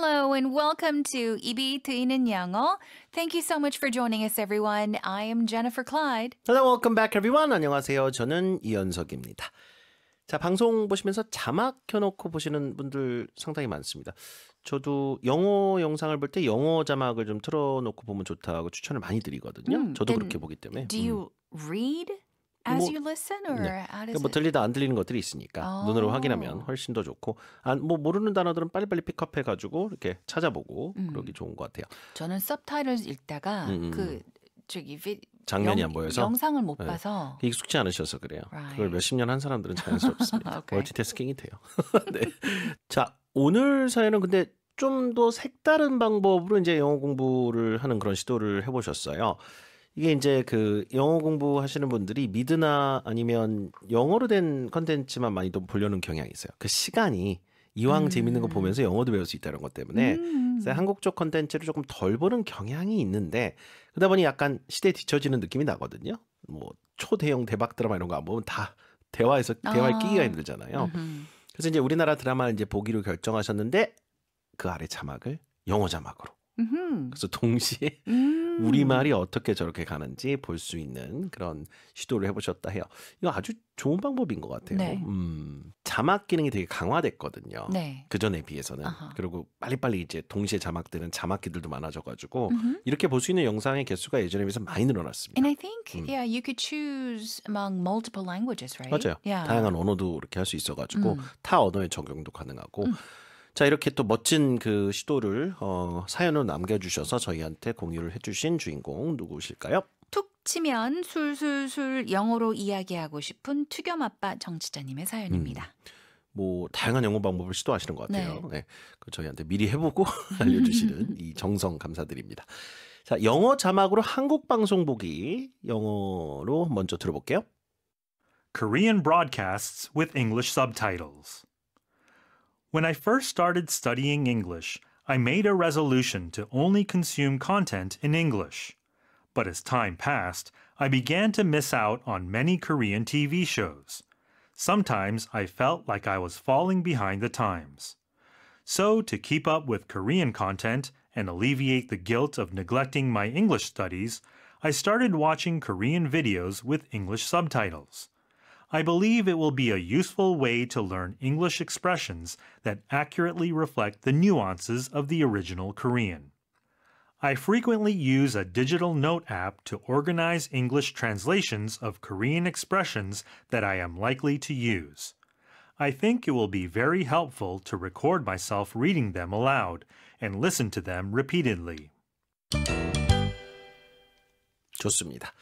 Hello and welcome to 입이 트이는 영어. Thank you so much for joining us everyone. I am Jennifer Clyde. Hello, welcome back everyone. 안녕하세요. 저는 이현석입니다. 자, 방송 보시면서 자막 켜놓고 보시는 분들 상당히 많습니다. 저도 영어 영상을 볼 때 영어 자막을 좀 틀어놓고 보면 좋다고 추천을 많이 드리거든요. 음, 저도 그렇게 보기 때문에. Do you read? 뭐 as you listen or 네. how does 그러니까 뭐 들리다 안 들리는 것들이 있으니까 아. 눈으로 확인하면 어. 훨씬 더 좋고 아, 뭐 모르는 단어들은 빨리빨리 픽업해 가지고 이렇게 찾아보고 음. 그러기 좋은 것 같아요. 저는 서브타이틀 읽다가 음, 음, 음. 그 저기 장면이 영, 안 보여서 영상을 못 네. 봐서 익숙지 않으셔서 그래요. Right. 그걸 몇십 년 한 사람들은 자연스럽습니다. o k a 멀티태스킹이 돼요. 네. 자 오늘 사연은 근데 좀 더 색다른 방법으로 이제 영어 공부를 하는 그런 시도를 해보셨어요. 이게 이제 그 영어 공부하시는 분들이 미드나 아니면 영어로 된 컨텐츠만 많이 또 보려는 경향이 있어요. 그 시간이 이왕 음. 재밌는 거 보면서 영어도 배울 수 있다는 것 때문에 음. 한국 쪽 컨텐츠를 조금 덜 보는 경향이 있는데 그러다 보니 약간 시대에 뒤처지는 느낌이 나거든요. 뭐 초대형 대박 드라마 이런 거 안 보면 다 대화에서 대화에 아. 끼기가 힘들잖아요. 음 그래서 이제 우리나라 드라마를 이제 보기로 결정하셨는데 그 아래 자막을 영어 자막으로 그래서 동시에 음. 우리말이 어떻게 저렇게 가는지 볼 수 있는 그런 시도를 해보셨다 해요. 이거 아주 좋은 방법인 것 같아요. 네. 음, 자막 기능이 되게 강화됐거든요. 네. 그 전에 비해서는. 아하. 그리고 빨리빨리 이제 동시에 자막되는 자막기들도 많아져가지고 음흠. 이렇게 볼 수 있는 영상의 개수가 예전에 비해서 많이 늘어났습니다. And I think, 음. yeah, you could choose among multiple languages, right? 맞아요. Yeah. 다양한 언어도 이렇게 할 수 있어가지고 음. 타 언어의 적용도 가능하고 음. 자, 이렇게 또 멋진 그 시도를 어, 사연을 남겨주셔서 저희한테 공유를 해주신 주인공 누구실까요? 툭 치면 술술술 영어로 이야기하고 싶은 투겸 아빠 정치자님의 사연입니다. 음. 뭐 다양한 영어 방법을 시도하시는 것 같아요. 네. 네. 저희한테 미리 해보고 알려주시는 이 정성 감사드립니다. 자, 영어 자막으로 한국 방송 보기 영어로 먼저 들어볼게요. Korean broadcasts with English subtitles. When I first started studying English, I made a resolution to only consume content in English. But as time passed, I began to miss out on many Korean TV shows. Sometimes I felt like I was falling behind the times. So, to keep up with Korean content and alleviate the guilt of neglecting my English studies, I started watching Korean videos with English subtitles. I believe it will be a useful way to learn English expressions that accurately reflect the nuances of the original Korean. I frequently use a digital note app to organize English translations of Korean expressions that I am likely to use. I think it will be very helpful to record myself reading them aloud and listen to them repeatedly. 좋습니다.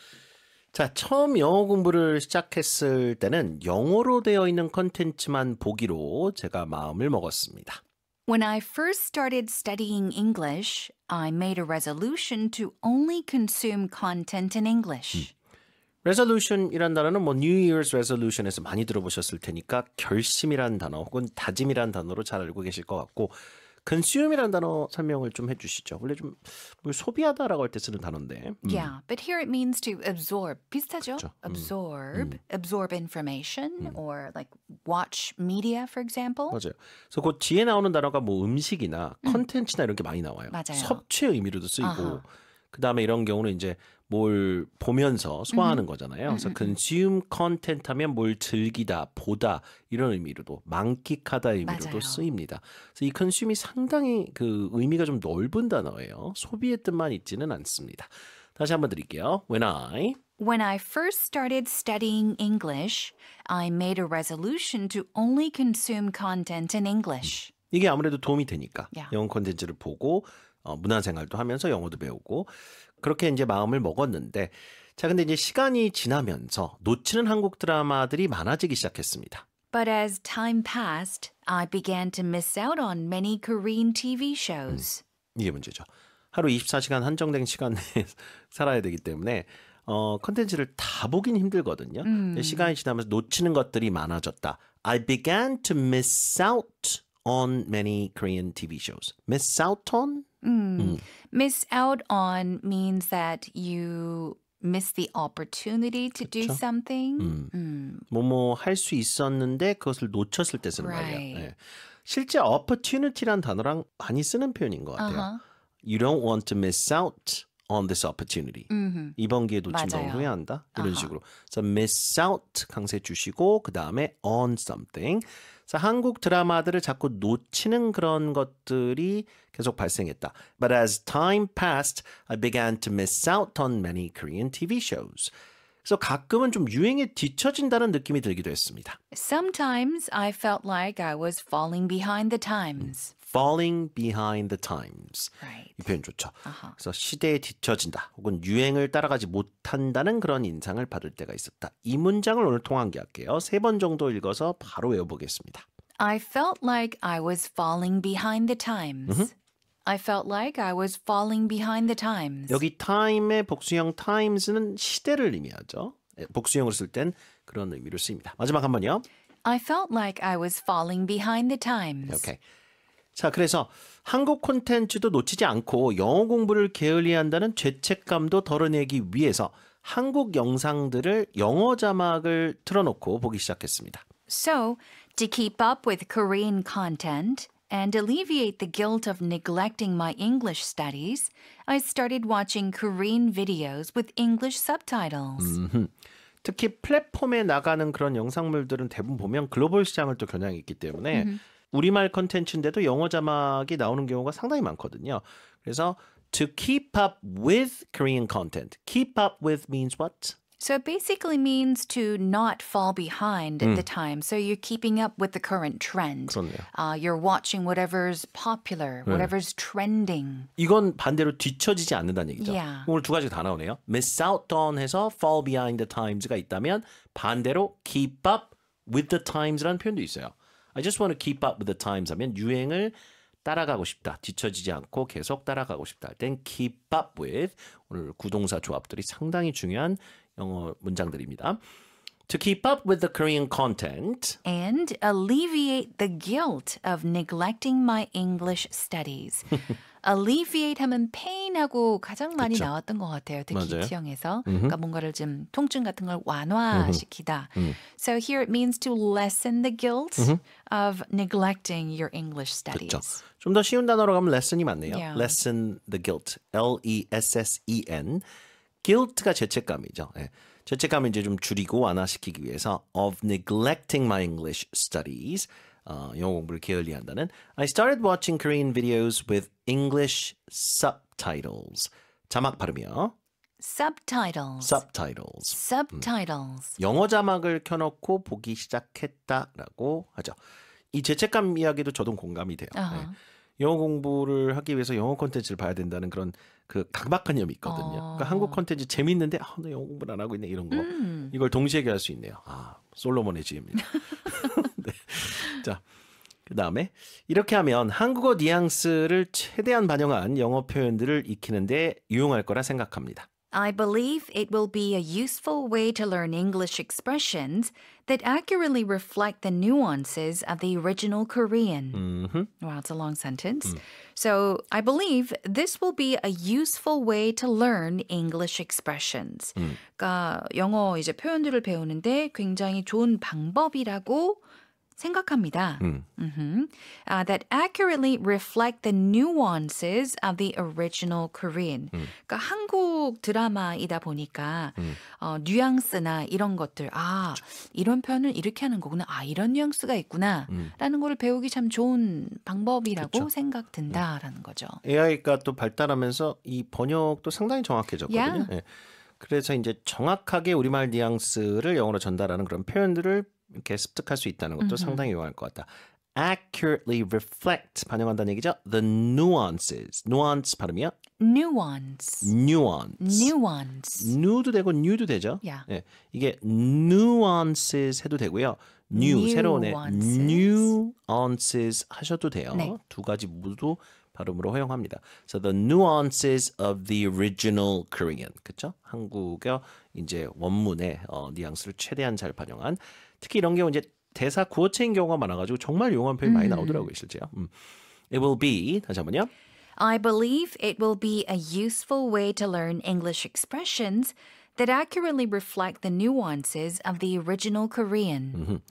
자, 처음 영어 공부를 시작했을 때는 영어로 되어 있는 컨텐츠만 보기로 제가 마음을 먹었습니다. When I first started studying English, I made a resolution to only consume content in English. resolution이란 단어는 뭐 New Year's resolution에서 많이 들어보셨을 테니까 결심이란 단어 혹은 다짐이란 단어로 잘 알고 계실 것 같고 consume이라는 단어 설명을 좀 해주시죠. 원래 좀 뭐 소비하다라고 할 때 쓰는 단어인데. 음. Yeah, but here it means to absorb. 비슷하죠? 그렇죠. Absorb, 음. absorb information 음. or like watch media, for example. 맞아요. 그래서 그 뒤에 나오는 단어가 뭐 음식이나 음. 컨텐츠나 이런 게 많이 나와요. 맞아요. 섭취의 의미로도 쓰이고. 그 다음에 이런 경우는 이제 뭘 보면서 소화하는 음. 거잖아요. 그래서 음, 음, 음. consume content 하면 뭘 즐기다, 보다 이런 의미로도 만끽하다 의미로도 맞아요. 쓰입니다. 그래서 이 consume이 상당히 그 의미가 좀 넓은 단어예요. 소비의 뜻만 있지는 않습니다. 다시 한번 드릴게요. When I When I first started studying English, I made a resolution to only consume content in English. 이게 아무래도 도움이 되니까 yeah. 영어 콘텐츠를 보고 어, 문화생활도 하면서 영어도 배우고 그렇게 이제 마음을 먹었는데 자 근데 이제 시간이 지나면서 놓치는 한국 드라마들이 많아지기 시작했습니다. But as time passed, I began to miss out on many Korean TV shows. 음, 이게 문제죠. 하루 24시간 한정된 시간에 살아야 되기 때문에 어 컨텐츠를 다 보긴 힘들거든요. 음. 시간이 지나면서 놓치는 것들이 많아졌다. I began to miss out on many Korean TV shows. Miss out on Mm. i s s out on means that you miss the opportunity to 그쵸? do something. 음. 음. 뭐뭐 할 수 있었는데 그것을 놓쳤을 때 쓰는 right. 말이야. 네. 실제 opportunity란 단어랑 많이 쓰는 표현인 것 같아요. Uh-huh. You don't want to miss out on this opportunity. 음흠. 이번 기회 놓친 건 후회한다. 이런 아하. 식으로. So miss out 강세 주시고 그 다음에 on something. 그래서 한국 드라마들을 자꾸 놓치는 그런 것들이 계속 발생했다. But as time passed, I began to miss out on many Korean TV shows. 그래서 가끔은 좀 유행에 뒤처진다는 느낌이 들기도 했습니다. Sometimes I felt like I was falling behind the times. falling behind the times. Right. 이 표현 좋죠. Uh-huh. 그래서 시대에 뒤처진다 혹은 유행을 따라가지 못한다는 그런 인상을 받을 때가 있었다. 이 문장을 오늘 통한게할게요 세 번 정도 읽어서 바로 외워보겠습니다. I felt like I was falling behind the times. Mm-hmm. I felt like I was falling behind the times. 여기 time의 복수형 times는 시대를 의미하죠. 복수형으로 쓸 땐 그런 의미로 쓰입니다. 마지막 한 번요. I felt like I was falling behind the times. Okay. 자, 그래서 한국 콘텐츠도 놓치지 않고 영어 공부를 게을리 한다는 죄책감도 덜어내기 위해서 한국 영상들을 영어 자막을 틀어놓고 보기 시작했습니다. So, to keep up with Korean content and alleviate the guilt of neglecting my English studies, I started watching Korean videos with English subtitles. 특히 플랫폼에 나가는 그런 영상물들은 대부분 보면 글로벌 시장을 또 겨냥했기 때문에 mm-hmm. 우리말 컨텐츠인데도 영어 자막이 나오는 경우가 상당히 많거든요. 그래서 to keep up with Korean content. Keep up with means what? So it basically means to not fall behind at mm. the time. So you're keeping up with the current trend. 그렇네요. Uh, you're watching whatever's popular, whatever's 네. trending. 이건 반대로 뒤처지지 않는다는 얘기죠. Yeah. 오늘 두 가지 다 나오네요. miss out on 해서 fall behind the times가 있다면 반대로 keep up with the times라는 표현도 있어요. I just want to keep up with the times 하면 유행을 따라가고 싶다. 뒤처지지 않고 계속 따라가고 싶다. 땐 keep up with 오늘 구동사 조합들이 상당히 중요한 영어 문장들입니다. To keep up with the Korean content and alleviate the guilt of neglecting my English studies. alleviate 하면 pain하고 가장 많이 그쵸. 나왔던 것 같아요. 특히 맞아요. 지형에서. Mm-hmm. 그러니까 뭔가를 좀 통증 같은 걸 완화시키다. Mm-hmm. So here it means to lessen the guilt mm-hmm. of neglecting your English studies. 좀 더 쉬운 단어로 가면 lesson이 맞네요. Yeah. lessen the guilt. L E S S E N. guilt가 죄책감이죠. 예. 죄책감을 이제 좀 줄이고 완화시키기 위해서 of neglecting my English studies 어, 영어 공부를 게을리한다는 I started watching Korean videos with English subtitles. 자막 발음이요. subtitles. subtitles. 음. subtitles. 음. 영어 자막을 켜놓고 보기 시작했다라고 하죠. 이 죄책감 이야기도 저도 공감이 돼요. Uh-huh. 네. 영어 공부를 하기 위해서 영어 콘텐츠를 봐야 된다는 그런 그 강박한 염이 있거든요. 어. 그러니까 아. 한국 콘텐츠 재밌는데 아, 나 영어 공부를 안 하고 있네 이런 거. 음. 이걸 동시에 할 수 있네요. 아, 솔로몬의 지혜입니다. 네. 자, 그 다음에 이렇게 하면 한국어 뉘앙스를 최대한 반영한 영어 표현들을 익히는데 유용할 거라 생각합니다. I believe it will be a useful way to learn English expressions that accurately reflect the nuances of the original Korean. Mm-hmm. Wow, it's a long sentence. Mm. So, I believe this will be a useful way to learn English expressions. 음. 그러니까 영어 이제 표현들을 배우는데 굉장히 좋은 방법이라고 생각합니다. 음. Mm-hmm. Uh, that accurately reflect the nuances of the original Korean. 음. 그러니까 한국 드라마이다 보니까 음. 어, 뉘앙스나 이런 것들 아 이런 표현을 이렇게 하는 거구나 아 이런 뉘앙스가 있구나라는 음. 거를 배우기 참 좋은 방법이라고 그쵸. 생각된다라는 거죠. 음. AI가 또 발달하면서 이 번역도 상당히 정확해졌거든요. Yeah. 예. 그래서 이제 정확하게 우리말 뉘앙스를 영어로 전달하는 그런 표현들을 이렇게 습득할 수 있다는 것도 음흠. 상당히 유용할 것 같다. accurately reflect 반영한다는 얘기죠. the nuances. nuance 발음이야? nuance. nuance. nuance. new도 되고 new도 되죠. Yeah. 네, 이게 nuances 해도 되고요. new, new 새로운에 nuances 하셔도 돼요. 네. 두 가지 모두 발음으로 허용합니다. So the nuances of the original Korean. 그렇죠? 한국어 이제 원문의 어, 뉘앙스를 최대한 잘 반영한 특히 이런 경우 이제 대사 구어체인 경우가 많아가지고 정말 용한 표현이 음. 많이 나오더라고요 실제요. 음. It will be 다시 한번요. I believe it will be a useful way to learn English expressions that accurately reflect the nuances of the original Korean.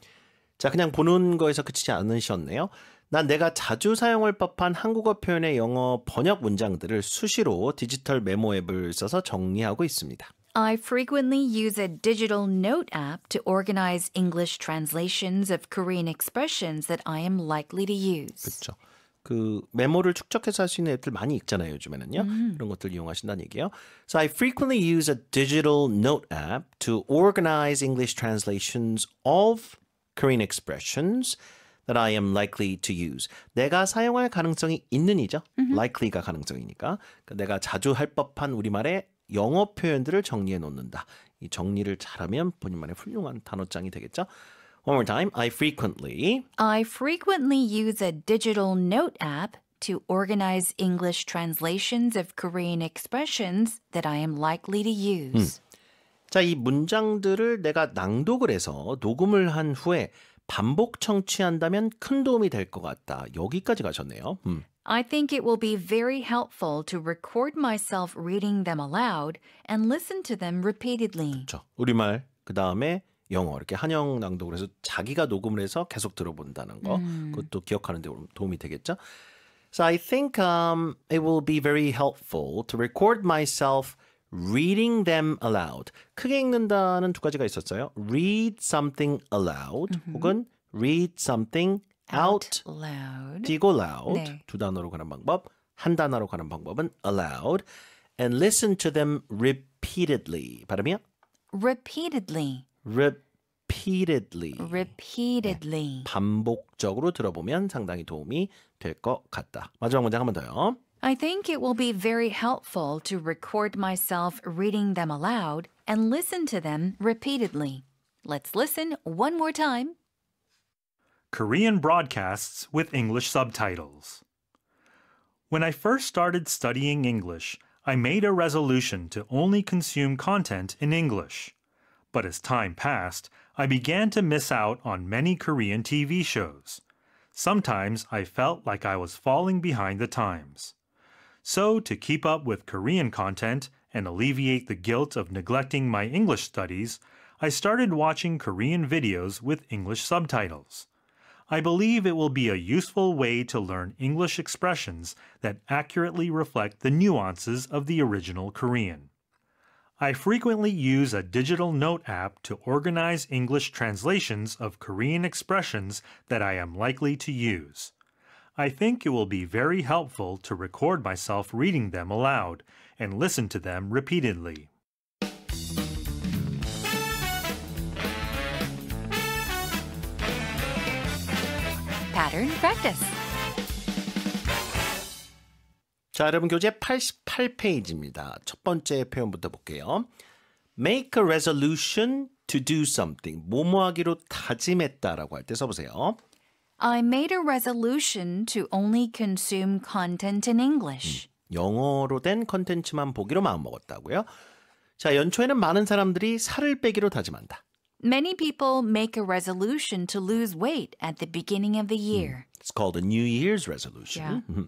자, 그냥 보는 거에서 그치지 않으셨네요. 난 내가 자주 사용할 법한 한국어 표현의 영어 번역 문장들을 수시로 디지털 메모 앱을 써서 정리하고 있습니다. I frequently use a digital note app to organize English translations of Korean expressions that I am likely to use. 그렇죠. 그 메모를 축적해서 하시는 수 앱들 많이 있잖아요 요즘에는요. 그런 것들 이용하신다는 얘기예요. So I frequently use a digital note app to organize English translations of Korean expressions that I am likely to use. 내가 사용할 가능성이 있는이죠. likely가 가능성이니까. 내가 자주 할 법한 우리말의 영어 표현들을 정리해 놓는다. 이 정리를 잘하면 본인만의 훌륭한 단어장이 되겠죠? One more time. I frequently I frequently use a digital note app to organize English translations of Korean expressions that I am likely to use. 음. 자, 이 문장들을 내가 낭독을 해서 녹음을 한 후에 반복 청취한다면 큰 도움이 될 것 같다. 여기까지 가셨네요. 음. I think it will be very helpful to record myself reading them aloud and listen to them repeatedly. 그렇죠. 우리말 그 다음에 영어 이렇게 한영 낭독을 해서 자기가 녹음을 해서 계속 들어본다는 거 음. 그것도 기억하는 데 도움이 되겠죠. So I think um, it will be very helpful to record myself reading them aloud. 크게 읽는다는 두 가지가 있었어요. read something aloud mm -hmm. 혹은 read something out loud. 뛰고 loud 네. 두 단어로 가는 방법, 한 단어로 가는 방법은 aloud. and listen to them repeatedly. 발음이요? repeatedly. repeatedly. repeatedly. 네, 반복적으로 들어보면 상당히 도움이 될 것 같다. 마지막 문장 한 번 더요. I think it will be very helpful to record myself reading them aloud and listen to them repeatedly. Let's listen one more time Korean broadcasts with English subtitles. When I first started studying English, I made a resolution to only consume content in English. But as time passed, I began to miss out on many Korean TV shows. Sometimes I felt like I was falling behind the times. So, to keep up with Korean content and alleviate the guilt of neglecting my English studies, I started watching Korean videos with English subtitles. I believe it will be a useful way to learn English expressions that accurately reflect the nuances of the original Korean. I frequently use a digital note app to organize English translations of Korean expressions that I am likely to use. I think it will be very helpful to record myself reading them aloud and listen to them repeatedly. pattern practice. 자, 여러분 교재 88페이지입니다. 첫 번째 표현부터 볼게요. Make a resolution to do something. 뭐뭐 하기로 다짐했다라고 할 때 써보세요. I made a resolution to only consume content in English. 영어로 된 컨텐츠만 보기로 마음먹었다고요. 자, 연초에는 많은 사람들이 살을 빼기로 다짐한다. Many people make a resolution to lose weight at the beginning of the hmm. year. It's called a New Year's resolution. Yeah. Mm-hmm.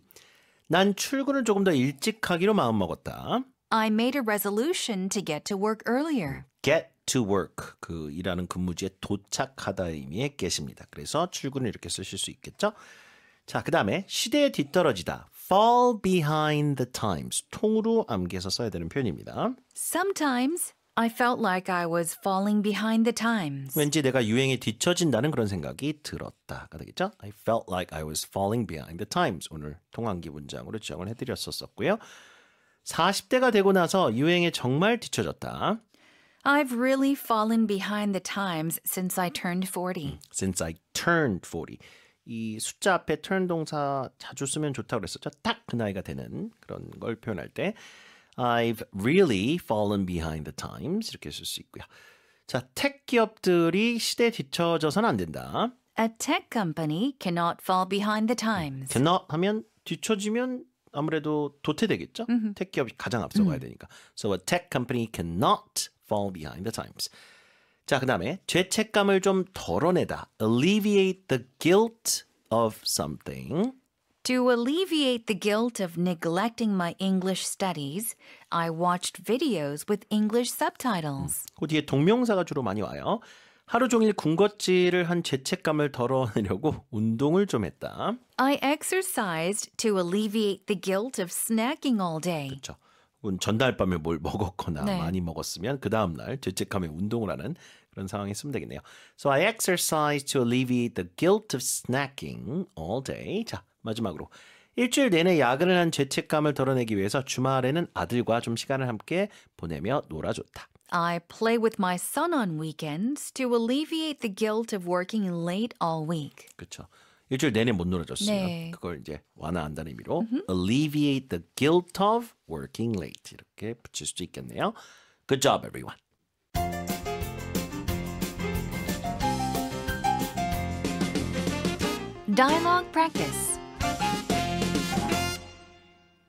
난 출근을 조금 더 일찍 하기로 마음 먹었다. I made a resolution to get to work earlier. Get to work. 그 일하는 근무지에 도착하다 의미의 get입니다. 그래서 출근을 이렇게 쓰실 수 있겠죠? 자, 그다음에 시대에 뒤떨어지다. fall behind the times. 통으로 암기해서 써야 되는 표현입니다. Sometimes I felt like I was falling behind the times. 왠지 내가 유행에 뒤처진다는 그런 생각이 들었다가 되겠죠? I felt like I was falling behind the times. 오늘 통한기 문장으로 지정을 해드렸었었고요. 40대가 되고 나서 유행에 정말 뒤처졌다. I've really fallen behind the times since I turned 40. Since I turned 40. 이 숫자 앞에 turn 동사 자주 쓰면 좋다고 그랬었죠. 딱 그 나이가 되는 그런 걸 표현할 때 I've really fallen behind the times 이렇게 쓸 수 있고요. 자, 택 기업들이 시대에 뒤처져서는 안 된다. A tech company cannot fall behind the times. cannot 하면 뒤처지면 아무래도 도태되겠죠. Mm-hmm. 택 기업이 가장 앞서가야 mm-hmm. 되니까. So a tech company cannot fall behind the times. 자, 그다음에 죄책감을 좀 덜어내다. alleviate the guilt of something. To alleviate the guilt of neglecting my English studies, I watched videos with English subtitles. 그 뒤에 동명사가 주로 많이 와요. 하루 종일 군것질을 한 죄책감을 덜어내려고 운동을 좀 했다. I exercised to alleviate the guilt of snacking all day. 그렇죠. 전날 밤에 뭘 먹었거나 네. 많이 먹었으면 그 다음 날 죄책감에 운동을 하는 그런 상황이 쓰면 되겠네요. So I exercise to alleviate the guilt of snacking all day. 자, 마지막으로 일주일 내내 야근을 한 죄책감을 덜어내기 위해서 주말에는 아들과 좀 시간을 함께 보내며 놀아줬다. I play with my son on weekends to alleviate the guilt of working late all week. 그렇죠. 일주일 내내 못 놀아줬으면 네. 그걸 이제 완화한다는 의미로 mm -hmm. alleviate the guilt of working late 이렇게 붙일 수도 있겠네요. Good job, everyone. Dialogue practice.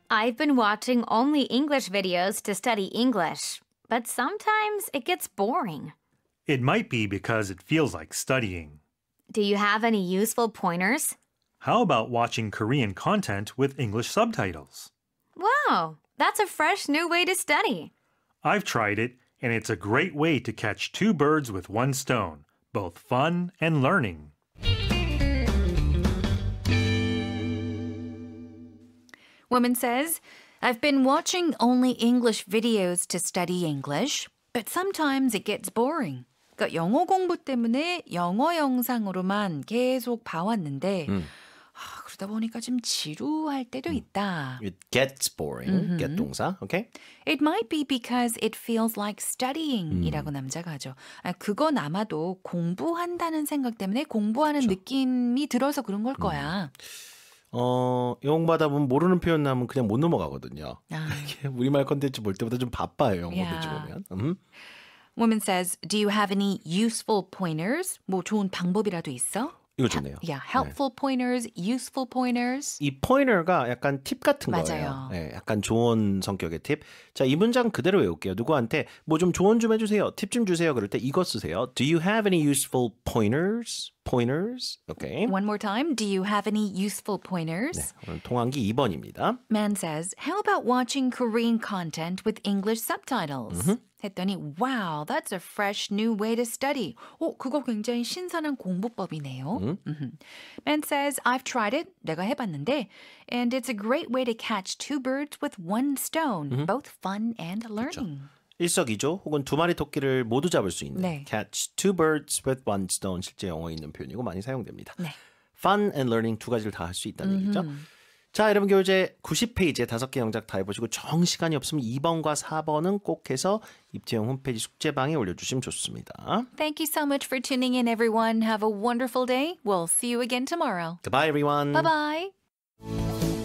I've been watching only English videos to study English, but sometimes it gets boring. It might be because it feels like studying. Do you have any useful pointers? How about watching Korean content with English subtitles? Wow, that's a fresh new way to study. I've tried it, and it's a great way to catch two birds with one stone both fun and learning. Woman says, I've been watching only English videos to study English, but sometimes it gets boring. 그러니까 영어 공부 때문에 영어 영상으로만 계속 봐왔는데 음. 아, 그러다 보니까 좀 지루할 때도 있다. It gets boring. get 동사. Okay? It might be because it feels like studying이라고 남자가 하죠. 아, 그건 아마도 공부한다는 생각 때문에 공부하는 느낌이 들어서 그런 걸 거야. 음. 어, 영웅바다 보면 모르는 표현 나면 그냥 못 넘어가거든요. 아. 우리말 컨텐츠 볼 때보다 좀 바빠요, 영어 yeah. 음? Woman says, "Do you have any useful pointers? 뭐 좋은 방법이라도 있어?" 이거 좋네요. Yeah, helpful pointers, useful pointers. 이 pointer가 약간 팁 같은 맞아요. 거예요. 네, 약간 조언 성격의 팁. 자, 이 문장 그대로 외울게요. 누구한테 뭐 좀 조언 좀 해주세요, 팁 좀 주세요. 그럴 때 이거 쓰세요. Do you have any useful pointers? Pointers. Okay. One more time. Do you have any useful pointers? 네, 오늘 통한기 2번입니다. Man says, How about watching Korean content with English subtitles? Mm-hmm. 했더니 wow, that's a fresh new way to study. 오, 그거 굉장히 신선한 공부법이네요. 음? Man says I've tried it. 내가 해봤는데 and it's a great way to catch two birds with one stone. 음? Both fun and learning. 그쵸. 일석이조 혹은 두 마리 토끼를 모두 잡을 수 있는 네. catch two birds with one stone 실제 영어에 있는 표현이고 많이 사용됩니다. 네. fun and learning 두 가지를 다 할 수 있다는 음흠. 얘기죠. 자, 여러분 교재 90페이지에 5개 영작 다 해보시고 정시간이 없으면 2번과 4번은 꼭 해서 입채용 홈페이지 숙제방에 올려주시면 좋습니다. Thank you so much for tuning in, everyone. Have a wonderful day. We'll see you again tomorrow. Goodbye, everyone. Bye-bye.